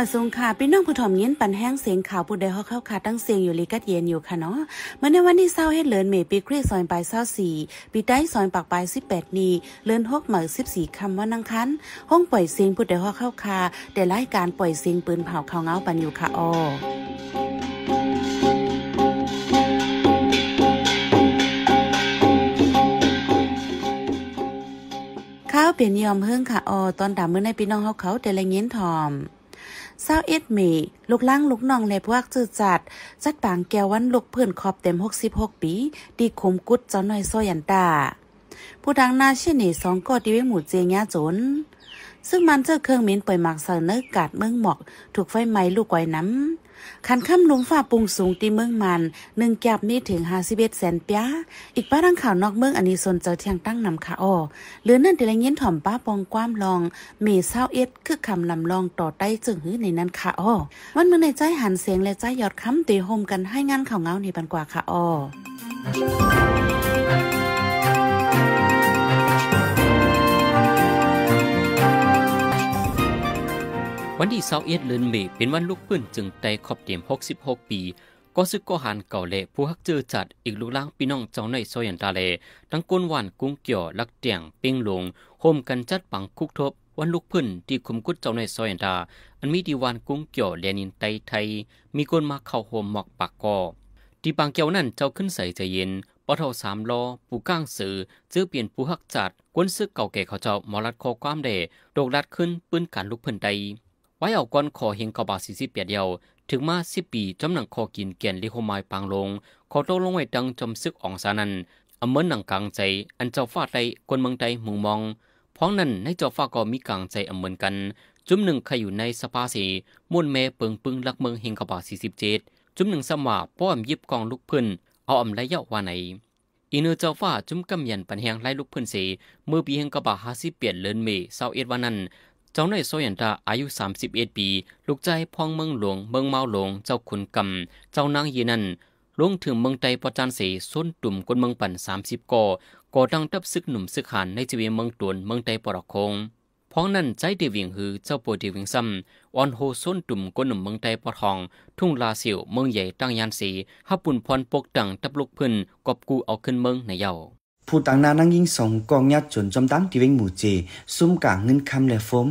มาสูงค่ะพี่น้องผู้ถมเงยนปันแห้งเสียงข่าวผู้ใดเอาเข้าค่ตั้งเสียงอยู่ลีกัดเย็นอยู่ค่ะเนาะมื่อในวันที่เศร้าเฮ็ดเลินเมปีครีซอยปลายเศร้าสี่ปีใต้ซอยปากปลายสิบแปดนีเลินฮกเหมืนสิบสี่คำว่านังคันห้องปล่อยเสียงผู้ใดเอาเข้าค่แต่รายการปล่อยเสียงปืนเผาเขาเงาปันอยู่ค่ะออข้าวเปลี่ยนยอมเพิ่งค่ะออตอนดามือในพี่น้องเขาเขา แต่ละเงินถอมเศร้าเอ็ดเมย์ลูกล่างลูกน้องเล็บวักจืดจัดจัดปางแก้ววันลูกเพื่อนขอบเต็มหกสิบหกปี ดีคมกุดเจ้าหน่อยโซยันตา ผู้ดังนาเช่นเนสองก็ดีเวหมู่เจียงยาจนซึ่งมันเจอเครื่องม้นปล่อยหมากเสนอกาดเมืองหมอกถูกไฟไหม้ลูกไว้น้ำขันข้ามลุงฝ่าปุงสูงตีเมืองมันหนึ่งแกบมีถึงห้าสิบเอ็ดแสนปียอีกป้าดังข่าวนอกเมืองอันนี้สนเจอเทียงตั้งนำขาอ้อหรือนั่นเดลเงี้ยถ่อมป้าปองความลองเมเศร้าเอ็ดคือคำลำลองต่อใต้จึงหื้อในนั้นขาอ้อวันเมื่อในใจหันเสียงและใจหยอดคำตีโฮมกันให้งานข่าวเงาในบันกว่าขาอ้อวันที่สาเดือนเมษเป็นวันลูกพื้นจึงไต่ขอบเตียม66ปี ก็ซึกก็หันเก่าและ ผู้ฮักเจอจัด อีกลูกล้างพี่น้องเจ้าในซอยันตาเลทั้งก้นหวานกุ้งเกี่ยวลักเตียงเป้งลงโฮมกันจัดปังคุกทบ วันลูกพื้นที่คุมกุดเจ้าในซอยอันดาอันมีดีวานกุ้งเกี่ยวแลนินไตไทย มีคนมาเข้าโฮมหมอกปากกอที่ปางเกี่ยวนั่นเจ้าขึ้นใส่ใจเย็นปอทอสามล้อ ปูก้างสือจื้อเปลี่ยนผู้ฮักจัดกวนซึกเก่าแก่เขาเจ้าหมอรัดคอความเดโดกรัดขึ้นปืนการลูกพื้นใดไว้เอาก้อนขอเฮงกบาสิสิเปียเดียวถึงมาสิปีจำหนังคอกินเกียนลิโฮมายปางลงขอโตลงไว้ดังจำซึกอองสานันอเมินหนังกลางใจอันเจ้าฟ้าใจกวนเมืองใจมุงมองพ้องนั้นในเจ้าฟ้าก็มีกลางใจอเมินกัน จุ่มหนึ่งใครอยู่ในสภาสีมุ่นเมเปิงปึงลักเมืองเฮงกบาสี่สิบเจ็ดจุ่มหนึ่งสมาป้อมยิบกองลูกพื้นเอาอ่ำไรเยาะว่าไหนอีเนอเจ้าฟ้าจุ่มกำยันปันแหงไล่ลูกพื้นเสมื่อปีเฮงกบาห้าสิบเปียนเลินเมเ์ร้าเอ็ดวานันเจ้าในโซยันดาอายุ31ปีลูกใจพองเมืองหลวง เมืองเมาหลวงเจ้าขุนกำเจ้านางยีนันลงถึงเมืองไตประจันเสส้นตุ่มกนเมืองปั่น 30ก่อก่อดั้งตับซึกหนุ่มซึกหันในจีเวเมืองตวนเมืองไตปรคงพ้องนั่นใจเดวิงหือเจ้าปวดเดวิงซ้ำออนโฮส้นตุ่มกนหนุ่มเมืองไตปอทอง ทุ่งลาเสียวเมืองใหญ่ตั้งยานสีฮับปุ่นพรปกดังตับลุกพื้นกอบกูเอาขึ้นเมืองในเยาผู้ต่างนานังยิงสองกองยัดจนจมตั้งที่เวงหมู่เจซุ่มกลางเงินคำและฟม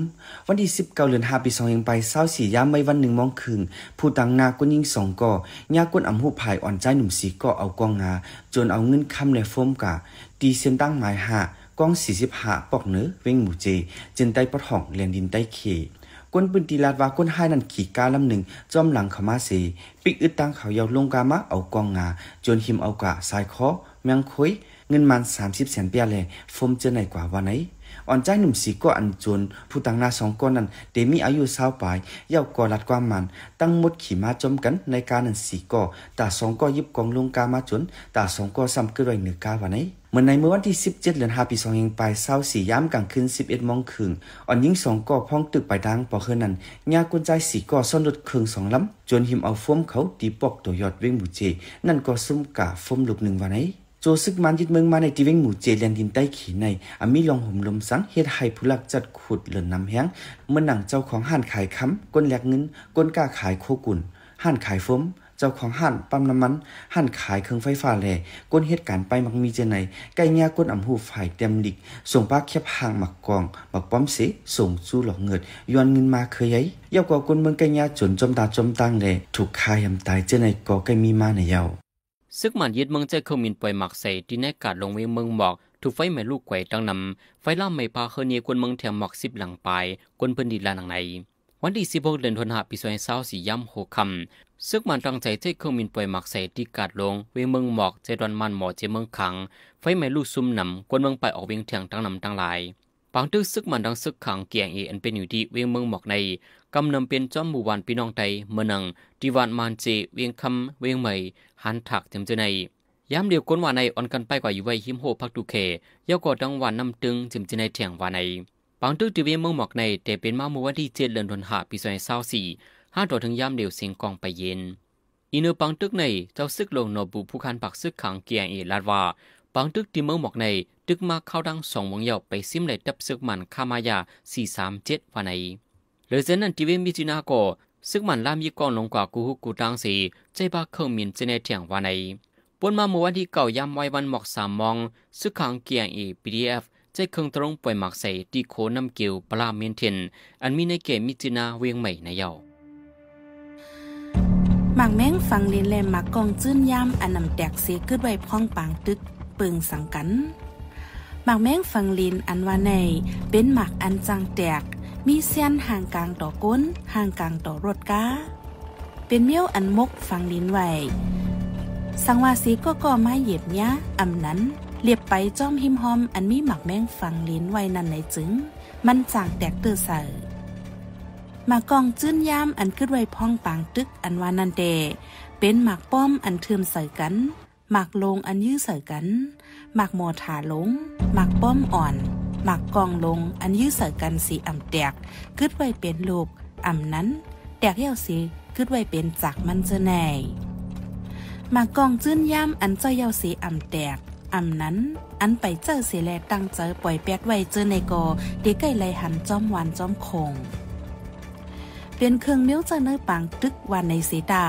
วันที่สิบเก้าเดือนห้าปีสองยังไปเศร้าสี่ยามไม่วันหนึ่งมองคืนผู้ต่างนาก้นยิงสองก่อยาก้นอำหูผายอ่อนใจหนุ่มสีก่อเอากองงาจนเอาเงินคำและฟมกะตีเส้นตั้งหมายหากองสี่สิบหาปอกเนื้อเวงหมู่เจจนใต้ปะห่องเแหลนดินใต้เขก้นปืนตีลาดว่าก้นให้นั่นขี่กาลำหนึ่งจอมหลังขามาสีปิกอึดตั้งเขายาวลงกามะเอากองงาจนหิมเอากะสายคอแมงคุยเงินมันสามสิบแสนเปียเลยฟมเจอไหนกว่าวันไหนอ่อนใจหนุ่มสีก็อันจวนผู้ต่างนาสองก้อนนั้นเดมีอายุสาวปเย้ากอรัดความมันตั้งมดขี่มาจมกันในการนั้นสีก่อตาสองก่อยิบกองลงกามาจนตาสองก่อซ้ำกึะไว้เหนือกาวันไหนเมื่อในเมื่อวันที่ 17เดือนาปีสองยองไปเศร้าสี่ย้ำกลางคืน11มองคืนอ่อนยิ่งสองก่อพ้องตึกไปดังปอเฮือนนั้นยากุญใจสีก่อซ่อนรถเครื่องสองลำจนหิมเอาฟ้มเขาตีปอกตัวยอดเวงบุเจนั่นก็ซุ่มกะฟ้มลุกหนึ่งวันไหนโจซึกมันยิดเมืองมาในตีเวงหมู่เจริญดินใต้ขีในอามีลองห่มลมสังเฮ็ดให้ผู้ลักจัดขุดเหลือนน้ำแห้ง เมื่อหนังเจ้าของห้านขายค้ำก้นแหลกเงินก้นกล้าขายโคกุ่นห้านขายฟม เจ้าของห้านปั๊มน้ำมันห้านขายเครื่องไฟฟ้าแหล่ ก้นเหตุการณ์ไปมักมีเจไหนไก่เงาก้นอ่ำหูฝ่ายเต็มลิกส่งปากเคียบห่างหมักกองหมักป้อมเสส่งสู้หลอกเงิดย้อนเงินมาเคยยัยยอวกว่าก้นเมืองไก่เงาจนจมตาจมตังแหล่ถูกคายยำตายเจไหนก็ไก่มีมาในเยาวซึกมันยึดเมืองเจ้าเคมินปล่อยหมักใส่ที่ในกาดลงเวียงเมืองหมอกถูกไฟไหม้ลูกไกวตั้งนำไฟล่ามไม่พาเฮเนียกวนเมืองแถมหมอกสิบหลังไปกวนพื้นดินลานหลังในวันที่สิบหกเดือนธันวาปีสองเศร้าสี่ย่ำหกคำซึกมันตั้งใจเจ้าเคมินปล่อยหมักใส่ที่กาดลงเวียงเมืองหมอกเจดอนมันหมอเจเมืองขังไฟไหม้ลูกซุ่มนำกวนเมืองไปออกเวียงเถียงตั้งนำตั้งหลายปังตึกซึกมันดังซึกขังเกียงเอ็นเป็นอยู่ที่เวียงเมืองหมอกในกำนำเป็นจอมหมู่วันพี่น้องไทยเมืองนังทีวานมานเจเวียงคำเวียงใหม่ หันถักเต็มจะในย้ำเดียวก้นวานในอ่อนกันไปกว่าอยู่ไว้หิมโหพักดูเคย่อกอดังวันน้ำตึงจิมจะในแถงวานในปังตึกที่เวียงเมืองหมอกในแต่เป็นมาเมื่อวันที่เจ็ดเดือนธันวาปีสองพันสิบสี่ห้าต่อถึงย้ำเดียวเสียงกองไปเย็นอีเนอปังตึกในเจ้าซึกลงโนบูผู้คันปักซึกขังเกียงเอลาดว่าบางตึกที่เมืองหมอกในตึกมาเข้าดังสองวงเยาไปซิมเลยดับซึกมันคามายาสสี่ามเจ็ดวันในหลือเจนันทีเวมิจินาโกซึกมันลามีกองลงกว่ากูฮุกูตังสีใจบาเคิืงมินเจเนเทียงวันใน บนมาเมื่อวันที่เก่าย้ำไว้วันหมอกสามมอง ซึกขังเกียงอีพีดีเอฟใจเครืองตรงป่วยหมักใส่ทีโคน้ำเกี่ยวปลาเมนเทนอันมีในเกมมิจินาเวียงใหม่ในเยาหมักแมงฟังเลีนเล่มหมักกองจื้นยาำอันนำแตกเสียขึ้นไว้พ้องปางตึกปึงสังกัน หมากแมงฟังลินอันว่าใน เป็นหมากอันจังแตก มีเส้นห่างกลางต่อก้น ห่างกลางต่อรถก้า เป็นเมี้ยวอันมกฟังลินไหว สังวาสีก็ก่อไม้เหยียบยะอำนั้น เรียบไปจ้อมหิมหอม อันมีหมักแมงฟังลิ้นไวนั่นในจึง มันจางแตกเตือใส่หมากกองจื้นย่ามอันขึ้นไว้พองปางตึกอันวานันเดเป็นหมากป้อมอันเทือมใส่กันหมักลงอันยื้อเสือกัน หมักหมอถาลง หมักป้อมอ่อน หมักกองลงอันยื้อเสือกันสีอ่ำแตกกึดไว้เป็นลูก อ่ำนั้น แตกเยี้ยวสีกึดไว้เป็นจากมันเจอแน่หมักกองจื้นย่ำอันเจ้าเยี้ยวสีอ่ำแตก อ่ำนั้น อันไปเจอเสียแลตั้งเจอปล่อยแปดไว้เจอในกอเด็กใกล้ไหลหันจอมวานจอมคง เป็นเครื่องเมี้ยวจะเนื้อปังตึกวันในเสดา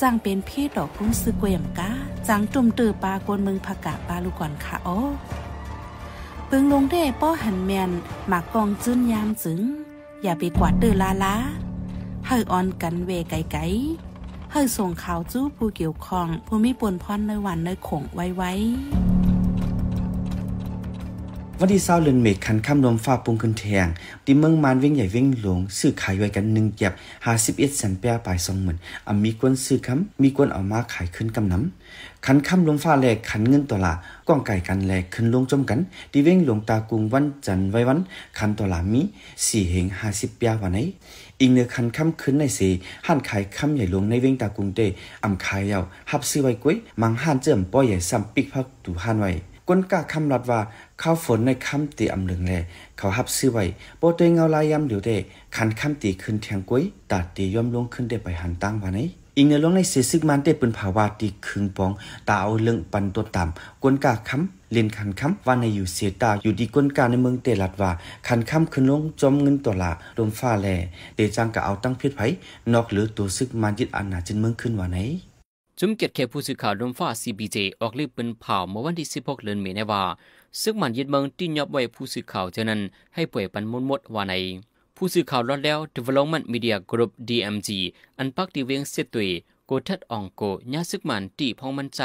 จางเป็นพี่ดอกรุ่งซื้อเกวยมก้าสังจุ่มตือปากวนเมืองผักกะปาลูกก่อนค่ะอ๋อเปิงลงได้ป้อหันแมนหมากกองจื้นยามจึง อย่าไปกวาดตือลาลาเฮอออนกันเวไกไกเฮอส่งข่าวจู้ผู้เกี่ยวข้องผู้มีปนพรในวันในขงไว้ไว้วันที่เศร้าเลนเมฆขันข้ามลมฟ้าปุงขึ้นแทงดิเมืองมานวิ่งใหญ่วิ่งหลงซื้อขายไว้กันหนึ่งเก็บหาสิบเอ็ดแสนแปรปลายสองหมื่นอามีกวนซื้อคำมีกวนออกมาขายขึ้นกำน้ำขันข้ามลมฟ้าแหลกขันเงินตลาก้องไก่กันแหลกขึ้นลงจมกันดิเว่งหลงตากรุงวันจันไว้วันขันตลามีสี่เหงหาสิบแปรวันไหนอีกเนื้อขันข้ามขึ้นในสีห้านขายข้ามใหญ่หลวงในเว่งตากรุงเตอ่ำขายเอาหับซื้อไว้กุ้ยมังห้านเจิมป้อยใหญ่ซ้ำปิกพักตูห้านไว้ก้นกะคำรัดว่าข้าวฝนในคำตีอำลึงแลเขาหับซื้อไว้โปเตงเอาลายยำเดี๋ยวเดขันคำตีขึ้นแทงกุ้ยตัดตีย่อมลงขึ้นได้ไปหันตั้งวันนี้อิงในหลวงในเสซึกมันเตเป็นภาวะตีคึงปองตาเอาเรื่องปันตัวต่ำก้นกะคำเลียนขันคำวันในอยู่เสียตาอยู่ดีก้นกาในเมืองเตลัดว่าขันคำขึ้นลงจมเงินตัวละลมฟ้าแลเตจังกะเอาตั้งเพียดไผนอกหรือตัวซึกมันยึดอันหนาจนเมืองขึ้นวันนี้จุมเกตเขผู้สื่อข่าวดมฟ้า CBJ ออกลีบเป็นผ่าเมื่อวันที่ 16เดือนเมษายนซึ่งมันยึดเมืองที่ยับไว้ผู้สื่อข่าวเท่านั้น ให้ป่วยปันมดมดว่าในผู้สื่อข่าวรอดแล้ว Development Media Group DMG อันปักตีเวียงเสตุยโกทัดอองโก ญาซึกมันตีพองมันใจ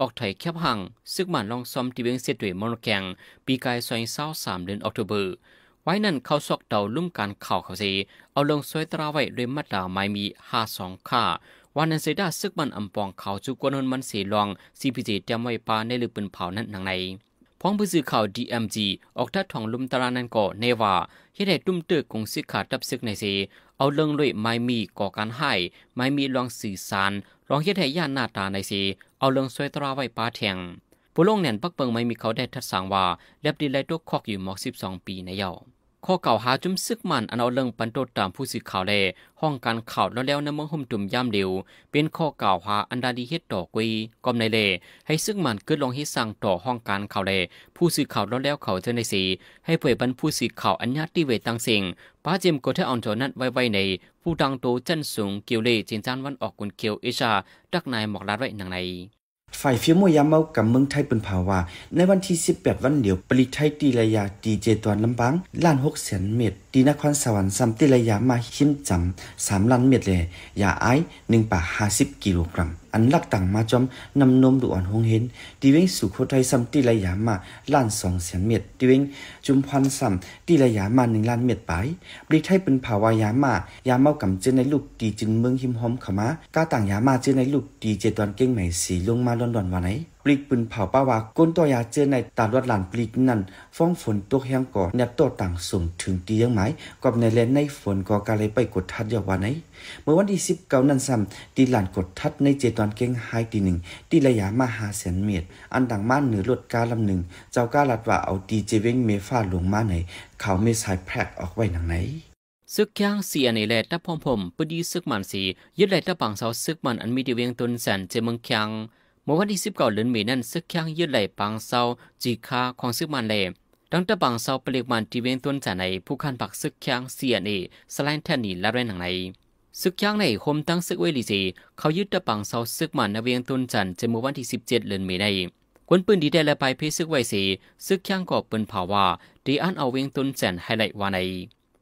ออกไยแคบหังซึกมันลองซ้อมตีเวียงเสตุยมอนแกงปีกายซอยเศร้าสามเดือนออกตุเบอร์ไว้นั่นเขาซอกเต่าลุ่มการเข่าเขาสีเอาลงซอยตราไว้ด้วยมัดดาไม่มีห้าสองข้าวันนั้นเสดาซึกมันอ่ำปองเขาจุกวนนมันเสียลองซีพีเจจำไว้ปาในลือปืนเผานั้นหนังในพ้องผู้สื่อข่าวดีเอ็มจีออกทัดทองลุมตรานันก่อเนว่า เฮได้ตุ้มเตึอกของซิกขาดับซึกในเสเอาเรื่องเลยไม่มีก่อการให้ไม่มีลองสื่อสารลองเฮได้ย่านหน้าตาในเสเอาเรื่องสวยตราไว้ปาแทงผู้ลงแหน่นปักเปิงไม่มีเขาได้ทัดสางว่าเล็บดีไรตัวคอกอยู่หมอกสิบสองปีในเยา้าข้อเก่าหาจุ่มซึกมันอันเอาเรื่องปันโตตามผู้สื่อข่าวแลห้องการข่าวแล้วแล้วในเมืองห่มจุ่มย่ำเดียวเป็นข้อเก่าหาอันดาดีเฮ็ดต่อกุยกอมในเลให้ซึกมันเกิดลองให้สั่งต่อห้องการข่าวแล ผู้สื่อข่าวแล้วแล้วเขาเจอในสีให้เผยบรรผู้สื่อข่าวอัญญาติเวตังสิงป้าเจมก็เทอ่อนจนั้นไว้ไว้ในผู้ดังโตจันสูงเกียวเล่จินจานวันออกกุนเกียวเอชาดักนายหมอกลาดไว้หนังในฝ่ายฟิวมวยยามเมากับเมืองไทยเป็นภาวะในวันที่ 18 วันเดียว ปริไทยตีระยะดีเจตวนลำบัง ล้านหกแสนเมตรตีนครสวรรค์ซ้ำตีระยะมาหิมจังมล้านเมตรเลยยาไอหนึ่งป่าสิบกิโลกรัมอันลักต่างมาจอมนำนมดูอ่อนหงเห็นตีเวงสู่โคไทยซ้ำตีละยามาล้านสองแสนเม็ดตีเวง จุมพันซ้ำตีละยามาหนึ่งล้านเม็ดไปบริไทยเป็นภาวะยามายาเมากำเจนในลูกดีจึงเมืองหิมหอมขมากาต่างยามาเจนในลูกดีเจตวนเก่งใหม่สีลงมาลอนดอนวันไหนปลีกปืนเผาป้าวาก้นตัวยาเจอในตามวดหลานปลีกนั่นฟ้องฝนตกแห้งก่อแนบโตต่างส่งถึงตียังไหมกับในเลนในฝนก่อกาเลยไปกดทัดยาววันไหน เมื่อวันที่สิบเก้านั่นซ้ำตีหลานกดทัดในเจตอนเก้งหายตีหนึ่งตีระยะมาหาแสนเมตรอันดังม่านเหนือรถกาลำหนึ่งเจ้ากาลัดว่าเอาตีเจิวงเมฟ้าลงมาไหน เขาเมสายแพรกออกไว้หนังไหน ซึกย่างเสียในแลตะพอมผมปดีซึกมันสียึดแลตะปังเสาซึกมันอันมีดีเวียงตนแสนเจมังแข็งเมื่อวันที่1บเดือนมีนั้นซึกแข้งยืดไหลปังเซาจีคาของซึกมันเลดังตะปังเซาเปลือกมันที่เวนต้นจากใน ผู้คันปักซึกแข้งเสียนีอสไลน์แทนนี่และแรงหนังใน ซึกย่างในคมตั้งซึกเวลีสีเขายึดตะปังเซาซึกมันนเวียงต้นจันจะมือวันที่ 17 เดือนมีในควนปืนดีได้ละไปเพซึกไวสีซึกยข้งก่อปืนภาวะดีอันเอาเวียงต้นจันไฮไลท์วาใน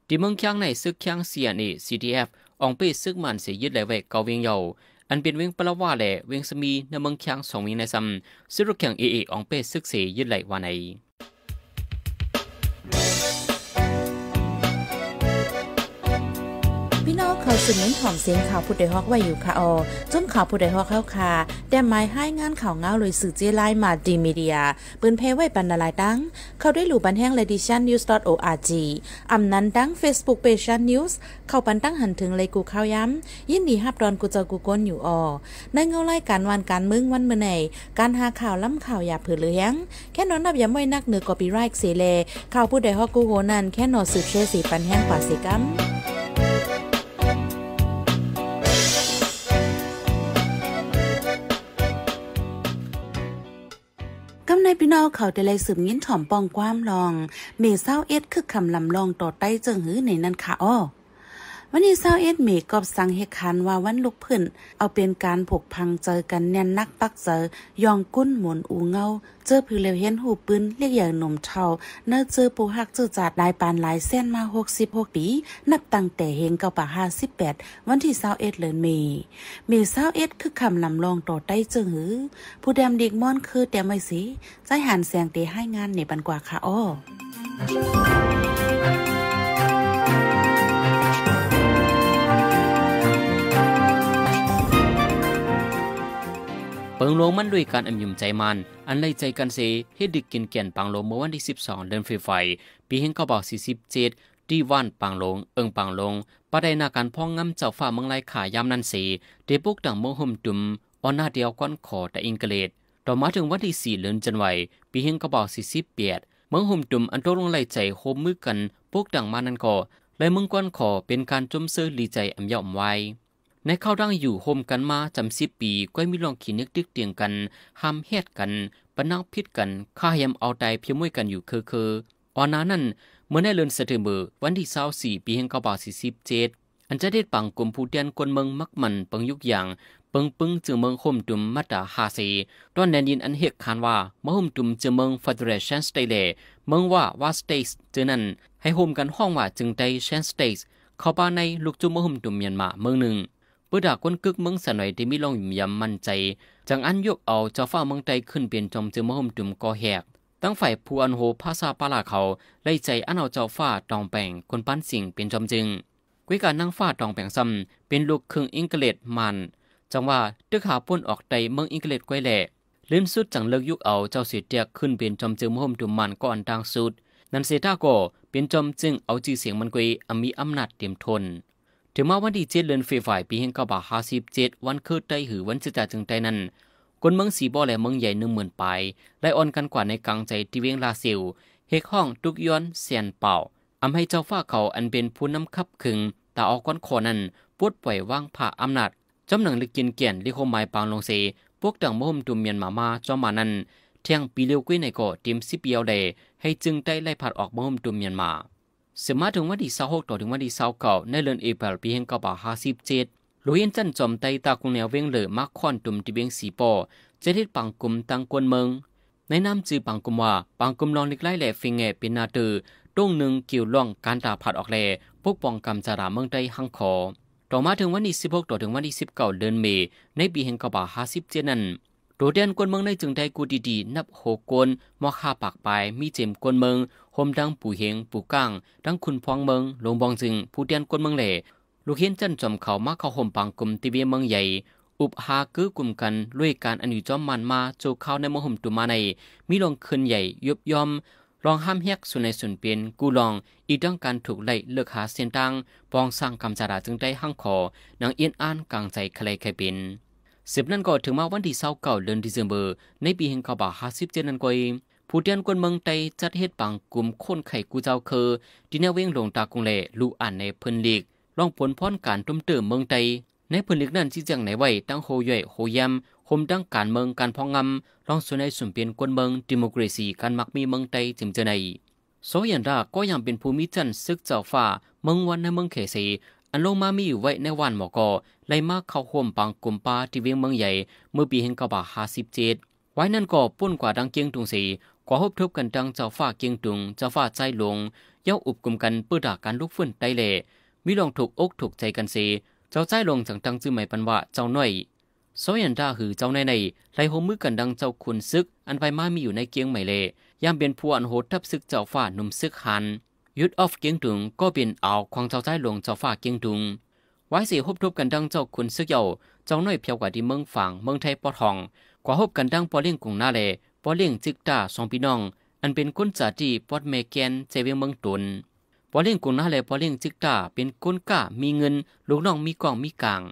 ดีเมืองยข้งในซึกยข้งเสียนี่ c ีเอองเป้ซึกมันเสียยึดไหลไว้เกาเวียงเยาอันเป็นเวงปละว่าแหละเวงสมีในเมืองเคียงสองมีในซ้ำซิรุเคียงเอเออองเป้ซึกเสยึดไหลวานในน้องเขาสืบเน้นหอมเสียงข่าวผู้ใดฮอกไว้อยู่ค่ะออจนข่าวผู้ใดฮอกเข้าค่ะแต่หมายให้งานข่าวเงาเลยสื่อเจ้ไลมาดีมีเดียปืนเพไว้ปันนาลายดังเขาได้หลู่บันแห้งเลดิชันนิวส์ .org อำนั้นดังเฟซบุ๊กเพจชันนิวส์เข้าปันตั้งหันถึงเลยกูข้าวย้ำยินดีฮับดอนกูเจอกูก้นอยู่อ๋อในเงาไล่การวันการมึงวันเมื่อไห่การหาข่าวล้ำข่าวอย่าเผือเลี้ยงแค่นอนนับอย่าไม่นักเหนือกอปีไรค์เสเลข่าวผู้ใดฮอกกูโหนันแค่นอนสืบเชื่อสีปันแห้งปว่าสีกัมในพี่น้องเขาได้ไลยสืบยิ้นถ่อมปองความลองเมเศร้าเอ็ดคือคำลำลองต่อใต้เจิงหื้อในนั้นค่ะอ้อวันนี้เศร้าเอ็ดเมกอบสั่งเห้คันว่าวันลุกพื้น เอาเป็นการผูกพังเจอกันแน่นนักปักเจอยองกุ้นหมุนอูเงา เจอผิวเลวเห็นหูปืนเรียกอย่างหนุ่มเทาเนื้อเจอปูหักเจอจัดลายปานลายเส้นมาหกสิบหกปี นับตั้งแต่เฮงเก้าป่าห้าสิบแปดวันที่เศร้าเอ็ดเลินเมเมเศร้าเอ็ดคือคำลำลองต่อใต้เจึงหือ ผู้แดมเด็กม่อนคือแต่ไม่สิใจหันแสงเตะให้งานในปันกว่าค่ะอ้องลวงมันด้วยการอ่มย้มใจมันอันไล่ใจกันเสเฮดึกกินเก่นปังลงเมื่อวันที่12เดือนฟีไฟ ปีเฮงก็บอก47ที่ว่านปังลงเอิงปังลงปะได้นาการพ้องงำเจ้าฝ่าเมืองไลขายามนันเสเดบุกดังเมืองห่มตุมออนหน้าเดียวก้อนขอแต่อิงเกลดต่อมาถึงวันที่4เดือนจันไวปีเฮงก็บอก48เมืองห่มตุมอันโตลงไล่ใจโฮมมือกันพวกดังมานันกอเลยเมืองก้อนขอเป็นการจมเสื้อลีใจอ่มย่อมไว้ในเข้าดังอยู่โฮมกันมาจำสิบปีก็มีลองขีนึกตึกเตียงกัน ห้ามเฮ็ดกันปะนักงพิษกันข้าแฮมเอาใจเพียมวยกันอยู่เคอเคอออนานั่นเมื่อได้เลือนเสตเบอร์วันที่สสาี่ปีแห่งกบาสี่สิบเจ็ดอันจะได้ปังกลมผู้เตียนคนเมืองมักมันปังยุกอย่างปึงปึงจึงเมืองโฮมดุมมาตาฮาซีตอนแนนยินอันเฮกคานว่าเมื่อฮมดุมจึงเมืองฟอเดเรชันสเตเลเมืองว่าวาสเตสจึงนั้น ให้โฮมกันห้องว่าจึงได้เชนสเตสเข้าบ้านในลูกจุ่มเมื่อฮมดุมเมียนมาเมืองหนึ่งปื้ดากคนกึกเมืองสนอยที่มีลงยมยำมั่นใจจังอันยกเอาเจ้าฟ้าเมืองใจขึ้นเปลี่ยนจอมจือมหมตุ่มกอแหก ตั้งฝ่ายผู้อันโหภาษาปลาเขาไล่ใจอันเอาเจ้าฟ้าตองแปงคนปั้นสิ่งเป็นจอมจึงกุยการนั่งฟ้าตองแปงซ้ำเป็นลูกครึ่งอังกฤษมันจังว่าตึกหาพ้นออกใจเมืองอังกฤษกวยแหล่ลืมสุดจังเลิกยุกเอาเจ้าเสียเตียกขึ้นเป็นจอมจึงมหมตุ่มมันก่อนทางสุดนันเซตาโกเป็นจอมจึงเอาจีเสียงมันกุยอมีอำนาจเตรียมทนถึงมาวันที่เจ็ดเดือนเฟฝ่ายปีเฮงก้าบาห้าสิบเจ็ดวันคืดได้หือวันศึกาจึงใจนั้นคนเมืองสีบ่อและเมืองใหญ่หนึ่งหมื่นไปได้อ่อนกันกว่าในกลางใจที่เวียงลาซิลเฮกห้องทุกย้อนเสียนเป่าอำให้เจ้าฟ้าเขาอันเป็นผู้นำขับขึงตาออกก้อนขอนั้นปวดปล่อยว่างผ่าอำนาจจำหนังลึกกินเกี่ยนลิโคมายปางลงเสพวกต่างมหมตุมเมียนมามาจอมมานั้นเที่ยงปีเลียวกุ้ยในก่อติมสิบเปียวเดให้จึงได้ไล่ผัดออกมหมตุมเมียนมาสมาถึงวันที่26ต่อถึงวันที่29ในเดือนเอพริลปี2 5 5 7ลุยเอ็นจันจอมไตตากุงแนวเวงเหลือมักค่อนตุ่มีิเวงสีปอจะได้ปังกลุ่มตังกวนเมืองในนามจือปังกลุ่มว่า ปังกลุ่มลองเล็กไล่แหล่ฟิงแงเป็นนาตือต้งหนึ่งเกี่ยวล่องการตาผัดออกแหลพวกปองกำจาราเมืองไต้หังคอต่อมาถึงวันที่16ต่อถึงวันที่ 19เดือนเมษในปีแห่งกบา57นั้นโดดเด่นกวนเมืองในจึงได้กูดีๆนับหกวนมอค่าปากปลายมีเจมกวนเมืองมดังปู่เฮงปู่ก้างดังคุณพองเมืองหลวงบองจึงผู้เตียนกวนเมืองเหล่ ลูกเห็นจันจอมเขามาเข้าห่มปังกลุ่มตีเบียเมืองใหญ่ อุบหากือกลุ่มกันด้วยการอันอยู่จอมมันมา โจเข้าในมห่มตุมาใน มีลงคืนใหญ่ยุบยอมลองห้ามเฮกส่วนในส่วนเปลี่ยนกูลอง อีดังการถูกไล่เลือกหาเส้นตังปองสร้างคำจาราจึงได้ห้างคอนางเอียนอ่านกลางใจใครใครเป็นสิบนั่นก็ถึงมาวันที่เศร้าเก่าเดือนด่เซมเบอร์ในปีแห่งกบาห้าสิบเจ็ดนั่นก็เองผู้เตียนกวนเมืองไต้จัดเฮตุปังกลุ่มคนไข่กูเจ้าคือที่แนวเวงงลงตากงเลลูอ่านในเพิ่นลีกร่องผลพ้อนการต้มเติมเมืองไต้ในเพิ่นลีกนั้นชี้แจงในไว้ตั้งโฮย่อยโฮยำคมตั้งการเมืองการพองงำรองส่วนในสุ่มเปลี่ยนกวนเมืองดิโมครีซีการมักมีเมืองไต้จิมเจไนโซยันดาก็ยังเป็นภูมิจันซึกเจ้าฟ้าเมืองวันในเมืองเขสีอันลงมามีอยู่ไว้ในวันหมอกอไลมาเข้าห่วมปังกลุ่มปาที่เวียงเมืองใหญ่เมื่อปีเ่งกบาห้าสิบเจ็ดไว้นั่นก็ปุ้นกว่าดังเกียงตุงสีกว่าฮบทบกันดังเจ้าฝ้าเกียงตุงเจ้าฝ้าใจหลงเย้าอุบกลุ่มกันเปื้อดากันลุกฟื้นไตเล่มิลองถูกอกถูกใจกันสีเจ้าใจหลงจังดังจื้อใหม่ปันว่าเจ้าหน่อยสอยันดาหือเจ้าในในไหลโฮมือกันดังเจ้าคุณซึกอันไปมามีอยู่ในเกียงใหม่เล่ยามเปยนผัวอันโหดทับซึกเจ้าฝ้าหนุ่มซึกหันยุดออฟเกียงตุงก็เปยนเอาวางเจ้าใจหลงเจ้าฝ้าเกียงตุงไว้สีฮบทบกันดังเจ้าคุณซึกเยาเจ้าหน่อยเพียวกว่าที่เมืองฝั่งเมืองไทยปอทองกว่าฮบกันดังปอเลี่ยงกุงนาเลปอเลี่ยงจิกตาสองพี่น้อง อันเป็นคนจาดีปอดเมแกนเจเวีงเมืองตุนปอเลี่ยงกุงนาเลปอเลี่ยงจิกตาเป็นคนกล้ามีเงินลูกน้องมีกองมีกลาง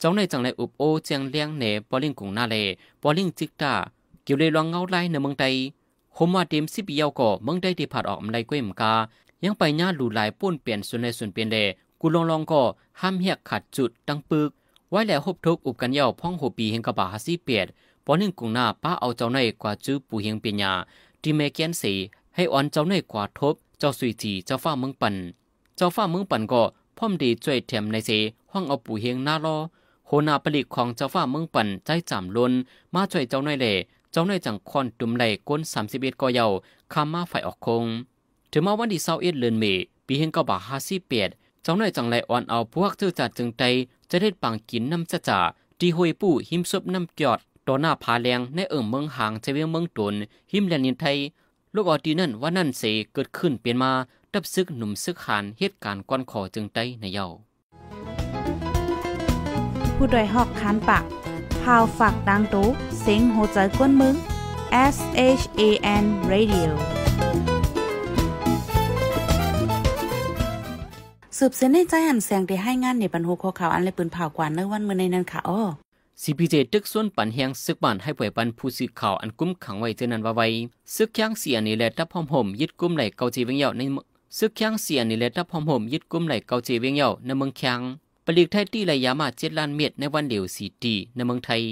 จ้องในจังไรอุบโอเจียงเลี้ยงเหนปอเลี่ยงกุงนาเลปอเลี่ยงจิกตา เกี่ยวเลยลองเงาไล่ในเมืองไทยโฮมาเต็มสิบเยาก่อเมืองได้ที่ผ่านออกมันไดก้วยมกา ยังไปญาหลูหลายป้นเปลี่ยนส่วนในส่วนเปลี่ยนเดกูลองลองก่อห้ามเหียกขัดจุดตั้งปึก ไว้แล้วหบทุกอุบกันเย่าพ้องหัวปีเฮงกระบาฮาซี่เปียดปอนึ่งกุงหน้าป้าเอาเจ้าในกว่าจื้อปู่เฮียงเปียญาดีเมเกียนเสให้อ่อนเจ้าในกว่าทบ เจ้าสุยจีเจ้าฟ้าเมืองปันเจ้าฟ้าเมืองปันก็พ่อมดีจ่วยแถมในเสห้องเอาปู่เฮียงหน้ารอโหนาปลิกของเจ้าฟ้าเมืองปันใจจำลนมาจ่วยเจ้าในเล่เจ้าในจังคอนตุ่มไหลก้นสามสิบเอ็ดก็เยาคำมาฝ่ายออกคง ถึงมาวันที่เศร้าเอ็ดเลือนเมปีเฮงก็บ่าห้าสิบเปียด เจ้าหน่ยจังไรอ่อนเอาพวกเจ้าจัดจึงใจจะได้ปังกินน้ำจ่าจ่าดีหวยปู่หิมซบน้ำจอดต่อหน้าผาแรงในเอิ่มเมืองห่างเจเวงเมืองตนหิมแลนินไทย ลูกออดีนั่นว่านั่นเสเกิดขึ้นเปลี่ยนมาตับซึกหนุ่มซึกหานเหตุการณ์ก้อนขอจึงไตในเยาผู้ดยหอกคานปากพาวฝากดังต้เซ็งโหใจกวนมึง S H A N Radio สืบเส้นในใจหันแสงได้ให้งานในปันโฮข้อข่าวอันเลยปืนเผากว่าเนื้อวันเมื่อในนั้นค่ะอ้อ CPJ ตึกส่วนปันแห่งซึกบ้านให้ป่วยปันผู้สื่อข่าวอันกุ้มขังไว้เจนันว่าไว้ซึกแข้งเสียนี่แหละทับพอมหอมยึดกุ้มไหลเกาจีเวียงเยาในซึกแข้งเสียนี่แหละทับพอมหอมยึดกุ้มไหลเกาจีเวียงเยาในเมืองแข้งปลีกไทยตีไหลยามาเจ็ดล้านเมตรในวันเดียวสี่ตีในเมืองไทย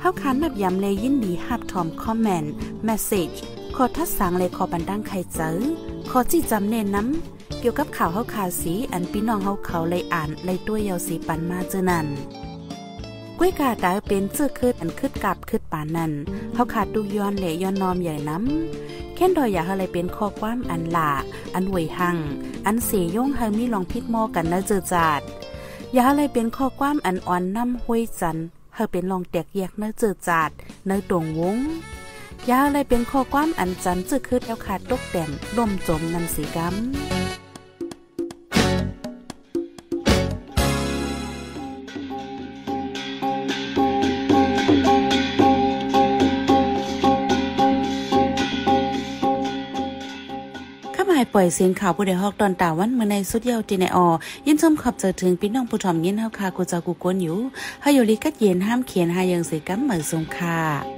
เข้าคันแบบย้ำเลยยินดีฮับทอมคอมเมนต์แมสเซจขอทัดสางเลยขอบันดังใครเจอขอจีจำเน้นน้ำเกี่ยวกับข่าวเฮาขาสีอันพี่น้องเฮาเขาเลยอ่านเลยตัวยเยาสีปันมาเจอนั่นกุ้ยกาตาเป็นเจื้อคืดอันคืดกับคืดปานนั่นเฮาขาดดูย้อนเหลย้อนนอมใหญ่น้ำแค่นดอยอยากให้เลยเป็นข้อความอันหลาอันหวยหัง อันเสียย่งให้มีลองพิดหม้อกันนะเจอจาดอย่าให้เลยเป็นข้อความอันอ่อนน้ำห้วยจันเฮาเป็นลองแตกแยกเนื้อเจือจาดเนื้อตรงวง อยาอะไรเป็นข้อความอันจันจือคืดแอวขาดตกแต่งล่มจมนำสีกำปล่อยเสียงข่าวผู้ใดฮอกตอนตาวันเมื่อในสุดเยาวจีในออยินชมขอบเจอถึงพี่น้องผู้ถมยินเฮาคากูเจ้ากูกวนอยู่ให้อยู่ลิกัดเย็นห้ามเขียนหายังเสกัาเหมือนสงค่ะ